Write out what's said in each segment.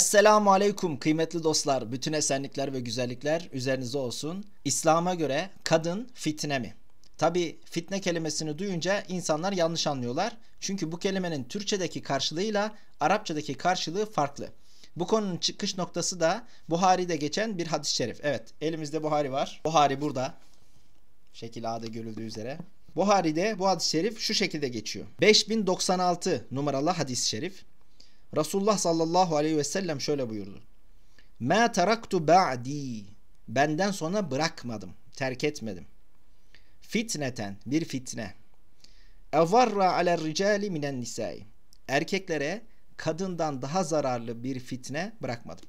Esselamu Aleyküm kıymetli dostlar. Bütün esenlikler ve güzellikler üzerinize olsun. İslam'a göre kadın fitne mi? Tabi fitne kelimesini duyunca insanlar yanlış anlıyorlar. Çünkü bu kelimenin Türkçedeki karşılığıyla Arapçadaki karşılığı farklı. Bu konunun çıkış noktası da Buhari'de geçen bir hadis-i şerif. Evet elimizde Buhari var. Buhari burada. Şekil A'da görüldüğü üzere. Buhari'de bu hadis-i şerif şu şekilde geçiyor. 5096 numaralı hadis-i şerif. Resulullah sallallahu aleyhi ve sellem şöyle buyurdu. Ma taraktu ba'di. Benden sonra bırakmadım, terk etmedim. Fitneten, bir fitne. Evarra aler ricali minen nisai. Erkeklere kadından daha zararlı bir fitne bırakmadım.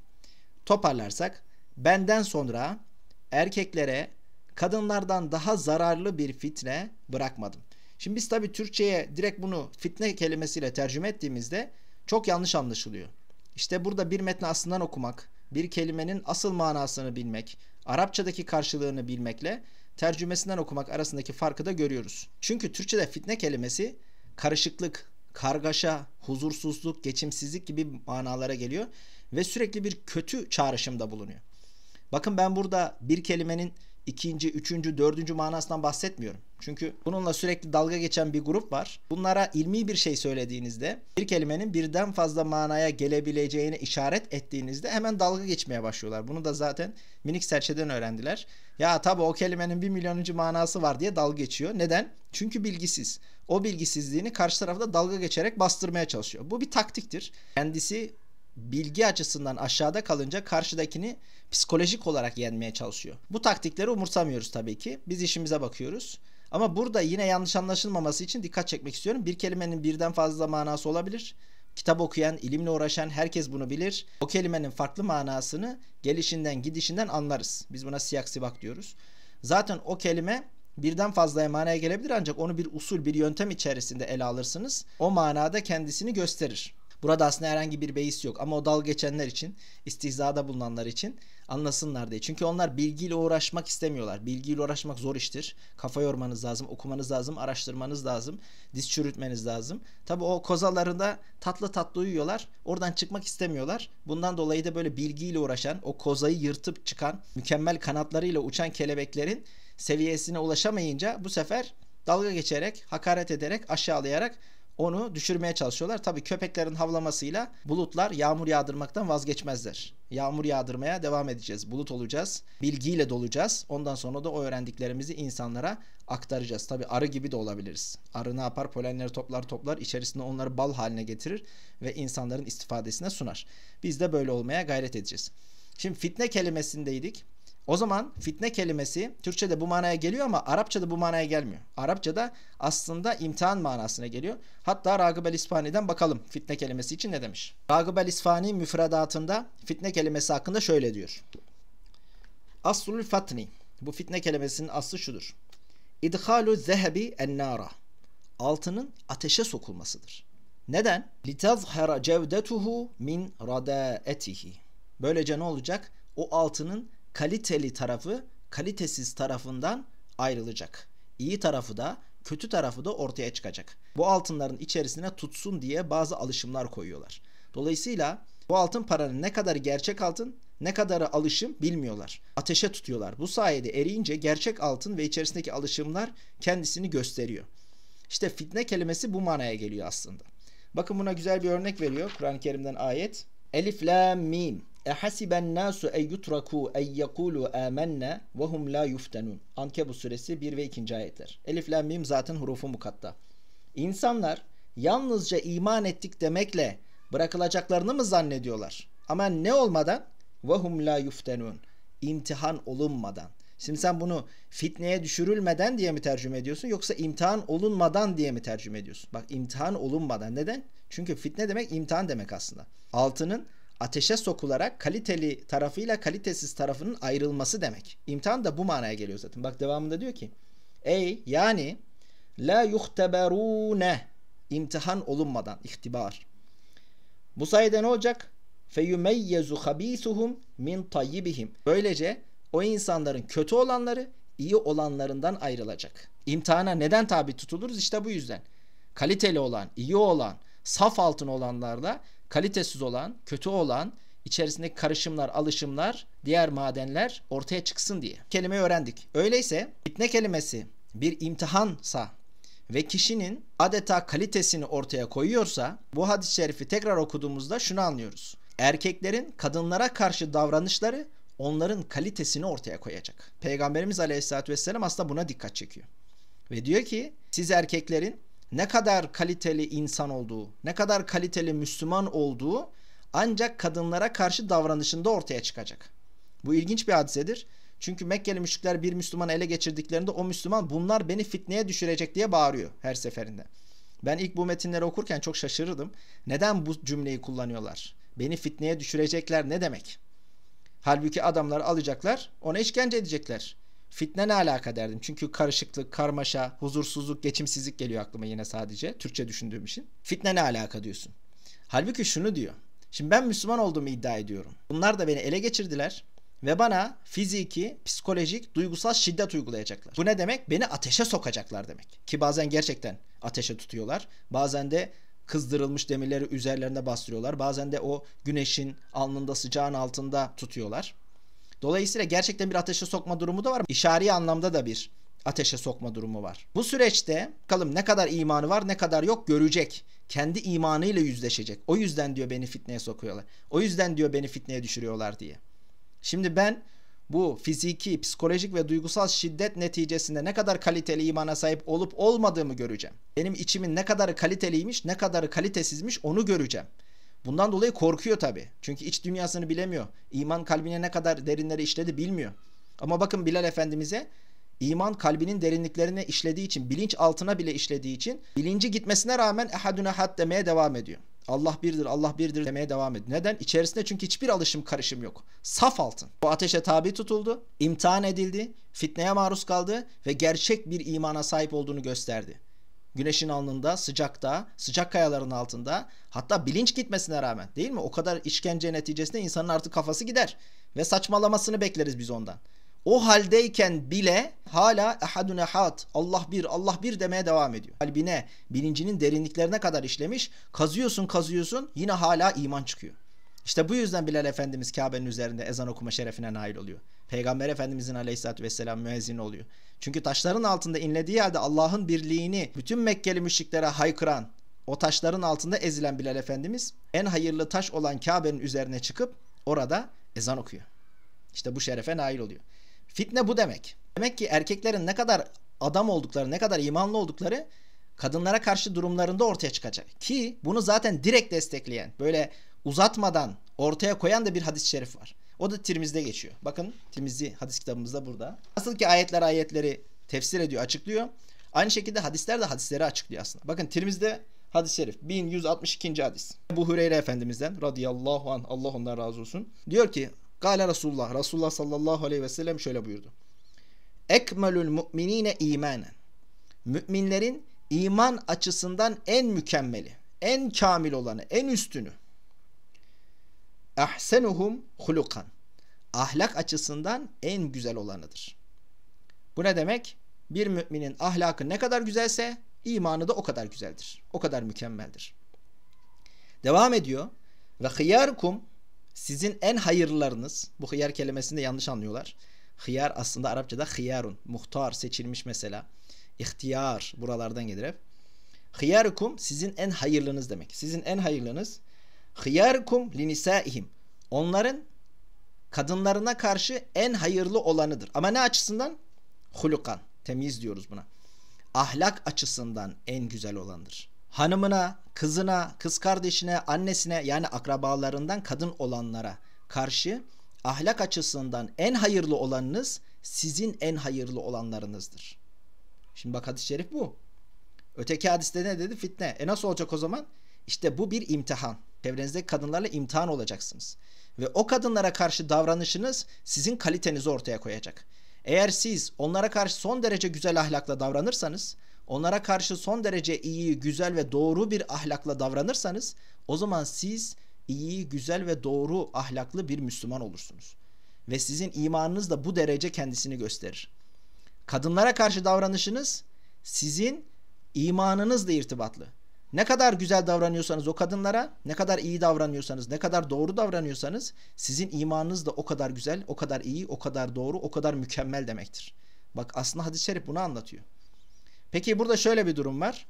Toparlarsak, benden sonra erkeklere kadınlardan daha zararlı bir fitne bırakmadım. Şimdi biz tabii Türkçe'ye direkt bunu fitne kelimesiyle tercüme ettiğimizde çok yanlış anlaşılıyor. İşte burada bir metni aslından okumak, bir kelimenin asıl manasını bilmek, Arapçadaki karşılığını bilmekle tercümesinden okumak arasındaki farkı da görüyoruz. Çünkü Türkçe'de fitne kelimesi karışıklık, kargaşa, huzursuzluk, geçimsizlik gibi manalara geliyor ve sürekli bir kötü çağrışımda bulunuyor. Bakın ben burada bir kelimenin ikinci, üçüncü, dördüncü manasından bahsetmiyorum. Çünkü bununla sürekli dalga geçen bir grup var. Bunlara ilmi bir şey söylediğinizde, bir kelimenin birden fazla manaya gelebileceğini işaret ettiğinizde hemen dalga geçmeye başlıyorlar. Bunu da zaten minik serçeden öğrendiler. Ya tabi o kelimenin bir milyonuncu manası var diye dalga geçiyor. Neden? Çünkü bilgisiz. O bilgisizliğini karşı tarafta dalga geçerek bastırmaya çalışıyor. Bu bir taktiktir. Kendisi bilgi açısından aşağıda kalınca karşıdakini psikolojik olarak yenmeye çalışıyor. Bu taktikleri umursamıyoruz tabii ki. Biz işimize bakıyoruz. Ama burada yine yanlış anlaşılmaması için dikkat çekmek istiyorum. Bir kelimenin birden fazla manası olabilir. Kitap okuyan, ilimle uğraşan herkes bunu bilir. O kelimenin farklı manasını gelişinden, gidişinden anlarız. Biz buna siyak sivak diyoruz. Zaten o kelime birden fazla manaya gelebilir ancak onu bir usul, bir yöntem içerisinde ele alırsınız. O manada kendisini gösterir. Burada aslında herhangi bir beis yok ama o dal geçenler için, istihzada bulunanlar için anlasınlar diye. Çünkü onlar bilgiyle uğraşmak istemiyorlar. Bilgiyle uğraşmak zor iştir. Kafa yormanız lazım, okumanız lazım, araştırmanız lazım, diz çürütmeniz lazım. Tabi o kozalarında tatlı tatlı uyuyorlar. Oradan çıkmak istemiyorlar. Bundan dolayı da böyle bilgiyle uğraşan, o kozayı yırtıp çıkan, mükemmel kanatlarıyla uçan kelebeklerin seviyesine ulaşamayınca bu sefer dalga geçerek, hakaret ederek, aşağılayarak onu düşürmeye çalışıyorlar. Tabii köpeklerin havlamasıyla bulutlar yağmur yağdırmaktan vazgeçmezler. Yağmur yağdırmaya devam edeceğiz. Bulut olacağız. Bilgiyle dolacağız. Ondan sonra da o öğrendiklerimizi insanlara aktaracağız. Tabii arı gibi de olabiliriz. Arı ne yapar? Polenleri toplar toplar. içerisinde onları bal haline getirir ve insanların istifadesine sunar. Biz de böyle olmaya gayret edeceğiz. Şimdi fitne kelimesindeydik. O zaman fitne kelimesi Türkçe'de bu manaya geliyor ama Arapça'da bu manaya gelmiyor. Arapça'da aslında imtihan manasına geliyor. Hatta Ragıb el İspani'den bakalım fitne kelimesi için ne demiş. Ragıb el İspani müfredatında fitne kelimesi hakkında şöyle diyor. Aslul fatni. Bu fitne kelimesinin aslı şudur. İdhalu zehebi ennara. Altının ateşe sokulmasıdır. Neden? Litazhara cevdetuhu min radaetihi. Böylece ne olacak? O altının kaliteli tarafı kalitesiz tarafından ayrılacak. İyi tarafı da kötü tarafı da ortaya çıkacak. Bu altınların içerisine tutsun diye bazı alışımlar koyuyorlar. Dolayısıyla bu altın paranın ne kadar gerçek altın ne kadarı alışım bilmiyorlar. Ateşe tutuyorlar. Bu sayede eriyince gerçek altın ve içerisindeki alışımlar kendisini gösteriyor. İşte fitne kelimesi bu manaya geliyor aslında. Bakın buna güzel bir örnek veriyor Kur'an-ı Kerim'den ayet. Elif la mim. Ehasiben nasu ey yutraku ey yekulu amennâ ve hum la yuftenun. Ankebut suresi 1 ve 2. ayetler. Elif lam mim zaten hurufu mukatta. İnsanlar yalnızca iman ettik demekle bırakılacaklarını mı zannediyorlar? Ama ne olmadan? Ve hum la yuftenun. İmtihan olunmadan. Şimdi sen bunu fitneye düşürülmeden diye mi tercüme ediyorsun yoksa imtihan olunmadan diye mi tercüme ediyorsun? Bak imtihan olunmadan neden? Çünkü fitne demek imtihan demek aslında. Altının ateşe sokularak kaliteli tarafıyla kalitesiz tarafının ayrılması demek. İmtihan da bu manaya geliyor zaten. Bak devamında diyor ki ey yani la yuhteberune imtihan olunmadan ihtibar. Bu sayede ne olacak? feyumeyyezu habisuhum min tayyibihim. Böylece o insanların kötü olanları iyi olanlarından ayrılacak. İmtihana neden tabi tutuluruz? İşte bu yüzden. Kaliteli olan, iyi olan, saf altın olanlarla kalitesiz olan, kötü olan içerisindeki karışımlar, alışımlar, diğer madenler ortaya çıksın diye. Kelimeyi öğrendik. Öyleyse fitne kelimesi bir imtihansa ve kişinin adeta kalitesini ortaya koyuyorsa bu hadis-i şerifi tekrar okuduğumuzda şunu anlıyoruz. Erkeklerin kadınlara karşı davranışları onların kalitesini ortaya koyacak. Peygamberimiz Aleyhisselatü Vesselam aslında buna dikkat çekiyor. Ve diyor ki siz erkeklerin ne kadar kaliteli insan olduğu, ne kadar kaliteli Müslüman olduğu ancak kadınlara karşı davranışında ortaya çıkacak. Bu ilginç bir hadisedir. Çünkü Mekkeli müşrikler bir Müslümanı ele geçirdiklerinde o Müslüman bunlar beni fitneye düşürecek diye bağırıyor her seferinde. Ben ilk bu metinleri okurken çok şaşırırdım. Neden bu cümleyi kullanıyorlar? Beni fitneye düşürecekler ne demek? Halbuki adamlar alacaklar, ona işkence edecekler. Fitne ne alaka derdim. Çünkü karışıklık, karmaşa, huzursuzluk, geçimsizlik geliyor aklıma yine sadece. Türkçe düşündüğüm için. Fitne ne alaka diyorsun. Halbuki şunu diyor. Şimdi ben Müslüman olduğumu iddia ediyorum. Bunlar da beni ele geçirdiler ve bana fiziki, psikolojik, duygusal şiddet uygulayacaklar. Bu ne demek? Beni ateşe sokacaklar demek. Ki bazen gerçekten ateşe tutuyorlar. Bazen de kızdırılmış demirleri üzerlerinde bastırıyorlar. Bazen de o güneşin alnında sıcağın altında tutuyorlar. Dolayısıyla gerçekten bir ateşe sokma durumu da var. İşari anlamda da bir ateşe sokma durumu var. Bu süreçte bakalım ne kadar imanı var ne kadar yok görecek. Kendi imanıyla yüzleşecek. O yüzden diyor beni fitneye sokuyorlar. O yüzden diyor beni fitneye düşürüyorlar diye. Şimdi ben bu fiziki, psikolojik ve duygusal şiddet neticesinde ne kadar kaliteli imana sahip olup olmadığımı göreceğim. Benim içimin ne kadar kaliteliymiş, ne kadar kalitesizmiş onu göreceğim. Bundan dolayı korkuyor tabii. Çünkü iç dünyasını bilemiyor. İman kalbine ne kadar derinlere işledi bilmiyor. Ama bakın Bilal Efendimiz'e iman kalbinin derinliklerine işlediği için, bilinç altına bile işlediği için bilinci gitmesine rağmen ehadüne had demeye devam ediyor. Allah birdir, Allah birdir demeye devam ediyor. Neden? İçerisinde çünkü hiçbir alışım karışım yok. Saf altın. Bu ateşe tabi tutuldu, imtihan edildi, fitneye maruz kaldı ve gerçek bir imana sahip olduğunu gösterdi. Güneşin alnında, sıcakta, sıcak kayaların altında. Hatta bilinç gitmesine rağmen değil mi? O kadar işkence neticesinde insanın artık kafası gider. Ve saçmalamasını bekleriz biz ondan. O haldeyken bile hala ehadun ehad, Allah bir, Allah bir demeye devam ediyor. Kalbine, bilincinin derinliklerine kadar işlemiş. Kazıyorsun, kazıyorsun yine hala iman çıkıyor. İşte bu yüzden Bilal Efendimiz Kabe'nin üzerinde ezan okuma şerefine nail oluyor. Peygamber Efendimizin aleyhissalatü vesselam müezzin oluyor. Çünkü taşların altında inlediği halde Allah'ın birliğini bütün Mekkeli müşriklere haykıran, o taşların altında ezilen Bilal Efendimiz en hayırlı taş olan Kabe'nin üzerine çıkıp orada ezan okuyor. İşte bu şerefe nail oluyor. Fitne bu demek. Demek ki erkeklerin ne kadar adam oldukları, ne kadar imanlı oldukları kadınlara karşı durumlarında ortaya çıkacak. Ki bunu zaten direkt destekleyen böyle uzatmadan ortaya koyan da bir hadis-i şerif var. O da Tirmiz'de geçiyor. Bakın Tirmiz'i hadis kitabımızda burada. Nasıl ki ayetler ayetleri tefsir ediyor, açıklıyor. Aynı şekilde hadisler de hadisleri açıklıyor aslında. Bakın Tirmiz'de hadis-i şerif 1162. hadis. Bu Hüreyre Efendimiz'den radıyallahu anh Allah ondan razı olsun. Diyor ki Gale Resulullah. Resulullah sallallahu aleyhi ve sellem şöyle buyurdu. Ekmelül Müminine imanen. Müminlerin iman açısından en mükemmeli, en kamil olanı, en üstünü ahsenuhum hulukan. Ahlak açısından en güzel olanıdır. Bu ne demek? Bir müminin ahlakı ne kadar güzelse imanı da o kadar güzeldir. O kadar mükemmeldir. Devam ediyor. Ve hıyarkum sizin en hayırlarınız. Bu hıyar kelimesini de yanlış anlıyorlar. Hıyar aslında Arapçada hıyarun. Muhtar seçilmiş mesela. İhtiyar buralardan gelir hep. Hıyarkum sizin en hayırlınız demek. Sizin en hayırlınız Hıyarkum linisaihim. Onların kadınlarına karşı en hayırlı olanıdır. Ama ne açısından? Hulukan. Temiz diyoruz buna. Ahlak açısından en güzel olandır. Hanımına, kızına, kız kardeşine, annesine yani akrabalarından kadın olanlara karşı ahlak açısından en hayırlı olanınız sizin en hayırlı olanlarınızdır. Şimdi bak hadis-i şerif bu. Öteki hadiste ne dedi? Fitne. E nasıl olacak o zaman? İşte bu bir imtihan. Çevrenizde kadınlarla imtihan olacaksınız. Ve o kadınlara karşı davranışınız sizin kalitenizi ortaya koyacak. Eğer siz onlara karşı son derece güzel ahlakla davranırsanız, onlara karşı son derece iyi, güzel ve doğru bir ahlakla davranırsanız, o zaman siz iyi, güzel ve doğru ahlaklı bir Müslüman olursunuz. Ve sizin imanınız da bu derece kendisini gösterir. Kadınlara karşı davranışınız sizin imanınızla irtibatlı. Ne kadar güzel davranıyorsanız o kadınlara, ne kadar iyi davranıyorsanız, ne kadar doğru davranıyorsanız sizin imanınız da o kadar güzel, o kadar iyi, o kadar doğru, o kadar mükemmel demektir. Bak aslında hadis-i şerif bunu anlatıyor. Peki burada şöyle bir durum var.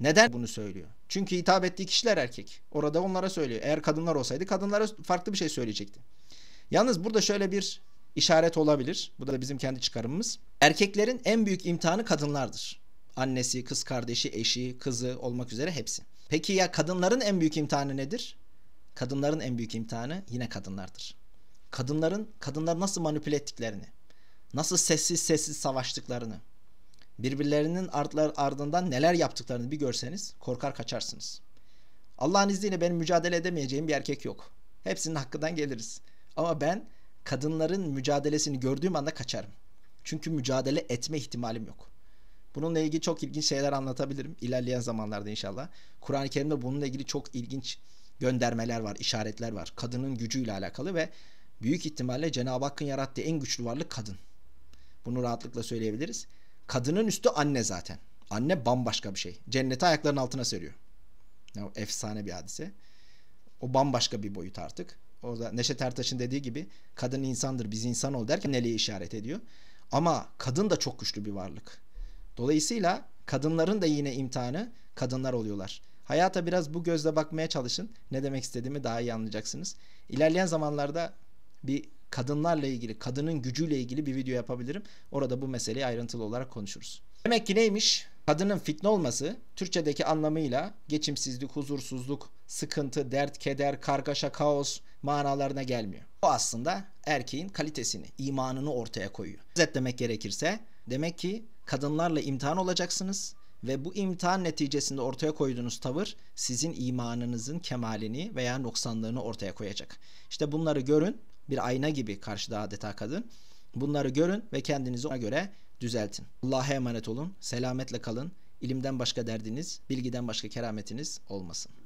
Neden bunu söylüyor? Çünkü hitap ettiği kişiler erkek. Orada onlara söylüyor. Eğer kadınlar olsaydı kadınlara farklı bir şey söyleyecekti. Yalnız burada şöyle bir işaret olabilir. Bu da bizim kendi çıkarımımız. Erkeklerin en büyük imtihanı kadınlardır. Annesi, kız kardeşi, eşi, kızı olmak üzere hepsi. Peki ya kadınların en büyük imtihanı nedir? Kadınların en büyük imtihanı yine kadınlardır. Kadınların kadınlar nasıl manipüle ettiklerini, nasıl sessiz sessiz savaştıklarını, birbirlerinin artlar ardından neler yaptıklarını bir görseniz korkar kaçarsınız. Allah'ın izniyle benim mücadele edemeyeceğim bir erkek yok. Hepsinin hakkından geliriz. Ama ben kadınların mücadelesini gördüğüm anda kaçarım. Çünkü mücadele etme ihtimalim yok. Bununla ilgili çok ilginç şeyler anlatabilirim ilerleyen zamanlarda inşallah. Kur'an-ı Kerim'de bununla ilgili çok ilginç göndermeler var, işaretler var. Kadının gücüyle alakalı ve büyük ihtimalle Cenab-ı Hakk'ın yarattığı en güçlü varlık kadın. Bunu rahatlıkla söyleyebiliriz. Kadının üstü anne zaten. Anne bambaşka bir şey. Cenneti ayaklarının altına seriyor. Yani efsane bir hadise. O bambaşka bir boyut artık. Orada Neşet Ertaş'ın dediği gibi kadın insandır biz insan ol derken neliğe işaret ediyor. Ama kadın da çok güçlü bir varlık. Dolayısıyla kadınların da yine imtihanı kadınlar oluyorlar. Hayata biraz bu gözle bakmaya çalışın. Ne demek istediğimi daha iyi anlayacaksınız. İlerleyen zamanlarda bir kadınlarla ilgili, kadının gücüyle ilgili bir video yapabilirim. Orada bu meseleyi ayrıntılı olarak konuşuruz. Demek ki neymiş? Kadının fitne olması Türkçedeki anlamıyla geçimsizlik, huzursuzluk, sıkıntı, dert, keder, kargaşa, kaos manalarına gelmiyor. Bu aslında erkeğin kalitesini, imanını ortaya koyuyor. Özetlemek gerekirse demek ki kadınlarla imtihan olacaksınız ve bu imtihan neticesinde ortaya koyduğunuz tavır sizin imanınızın kemalini veya noksanlığını ortaya koyacak. İşte bunları görün bir ayna gibi karşıda adeta kadın. Bunları görün ve kendinizi ona göre düzeltin. Allah'a emanet olun, selametle kalın, ilimden başka derdiniz, bilgiden başka kerametiniz olmasın.